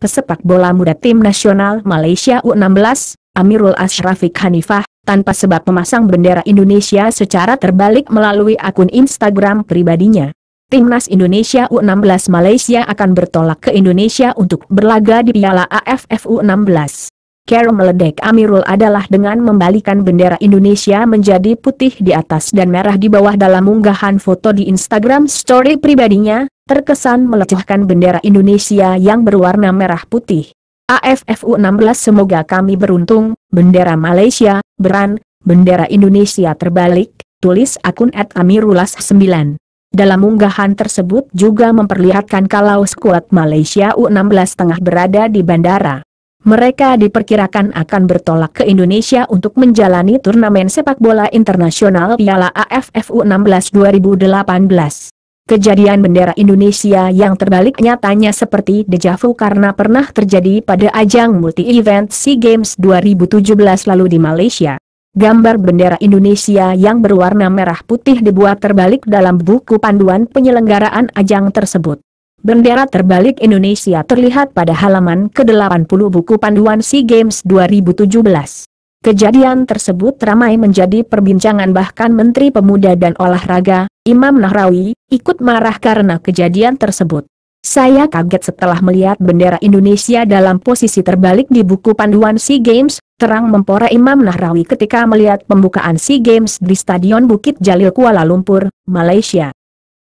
pesepak bola muda tim nasional Malaysia U16, Amirul Ashrafik Hanifah, tanpa sebab memasang bendera Indonesia secara terbalik melalui akun Instagram pribadinya. Timnas Indonesia U16 Malaysia akan bertolak ke Indonesia untuk berlaga di Piala AFF U16. Carol meledek Amirul adalah dengan membalikan bendera Indonesia menjadi putih di atas dan merah di bawah dalam unggahan foto di Instagram story pribadinya, terkesan melecehkan bendera Indonesia yang berwarna merah putih. AFFU 16 Semoga kami beruntung, bendera Malaysia, beran, bendera Indonesia terbalik, tulis akun at Amirulas 9. Dalam unggahan tersebut juga memperlihatkan kalau skuad Malaysia U16 tengah berada di bandara. Mereka diperkirakan akan bertolak ke Indonesia untuk menjalani turnamen sepak bola internasional Piala AFF U16 2018. Kejadian bendera Indonesia yang terbalik nyatanya seperti dejavu karena pernah terjadi pada ajang multi-event SEA Games 2017 lalu di Malaysia. Gambar bendera Indonesia yang berwarna merah putih dibuat terbalik dalam buku panduan penyelenggaraan ajang tersebut. Bendera terbalik Indonesia terlihat pada halaman ke-80 buku panduan SEA Games 2017. Kejadian tersebut ramai menjadi perbincangan bahkan Menteri Pemuda dan Olahraga, Imam Nahrawi, ikut marah karena kejadian tersebut. Saya kaget setelah melihat bendera Indonesia dalam posisi terbalik di buku panduan SEA Games, terang mempora Imam Nahrawi ketika melihat pembukaan SEA Games di Stadion Bukit Jalil Kuala Lumpur, Malaysia.